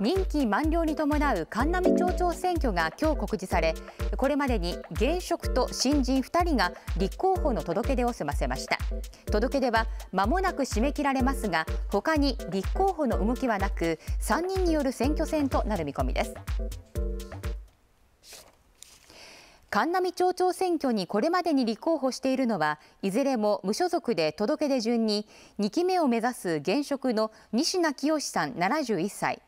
任期満了に伴う神南町長選挙が今日告示されこれまでに現職と新人2人が立候補の届け出を済ませました届け出は間もなく締め切られますが他に立候補の動きはなく3人による選挙戦となる見込みです神南町長選挙にこれまでに立候補しているのはいずれも無所属で届け出順に2期目を目指す現職の西名清さん71歳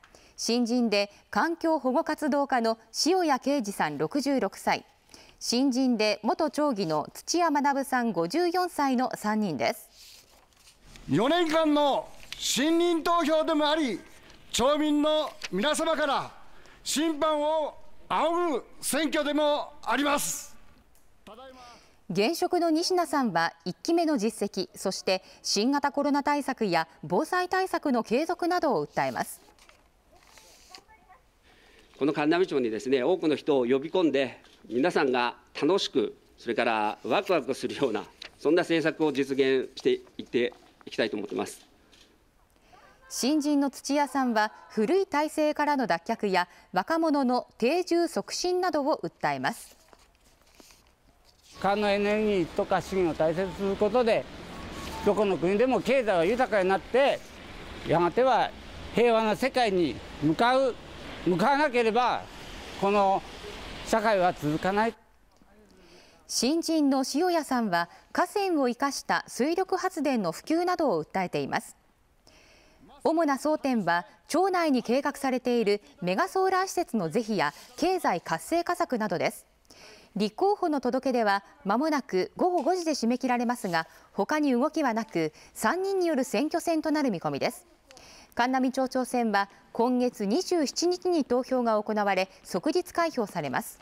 新人で環境保護活動家の塩谷啓二さん66歳新人で元町議の土屋学さん54歳の3人です4年間の信任投票でもあり町民の皆様から審判を仰ぐ選挙でもあります現職の西名さんは1期目の実績そして新型コロナ対策や防災対策の継続などを訴えますこの神波町にですね多くの人を呼び込んで皆さんが楽しくそれからワクワクするようなそんな政策を実現していっていきたいと思ってます新人の土屋さんは古い体制からの脱却や若者の定住促進などを訴えます川のエネルギーとか資源を大切にすることでどこの国でも経済は豊かになってやがては平和な世界に向かう向かわなければこの社会は続かない新人の塩谷さんは河川を生かした水力発電の普及などを訴えています主な争点は町内に計画されているメガソーラー施設の是非や経済活性化策などです立候補の届け出はまもなく午後5時で締め切られますが他に動きはなく3人による選挙戦となる見込みです神南町長選は今月27日に投票が行われ即日開票されます